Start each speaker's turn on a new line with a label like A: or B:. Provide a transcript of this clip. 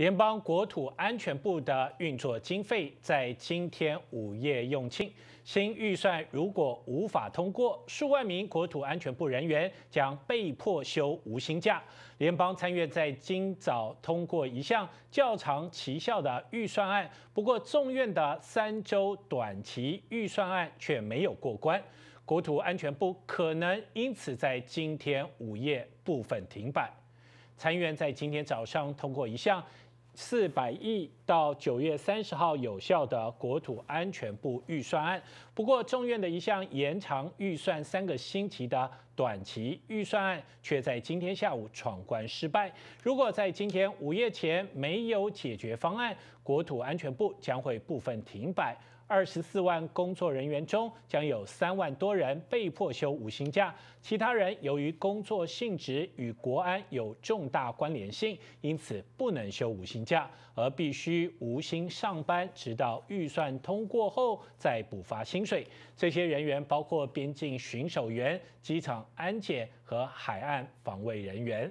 A: 联邦国土安全部的运作经费在今天午夜用尽。新预算如果无法通过，数万名国土安全部人员将被迫休无薪假。联邦参院在今早通过一项较长期效的预算案，不过众院的三周短期预算案却没有过关。国土安全部可能因此在今天午夜部分停摆。参院在今天早上通过一项。四百亿到九月三十号有效的国土安全部预算案，不过众院的一项延长预算三个星期的短期预算案却在今天下午闯关失败。如果在今天午夜前没有解决方案，国土安全部将会部分停摆。二十四万工作人员中，将有三万多人被迫休五星假。其他人由于工作性质与国安有重大关联性，因此不能休五星假，而必须无薪上班，直到预算通过后再补发薪水。这些人员包括边境巡守员、机场安检和海岸防卫人员。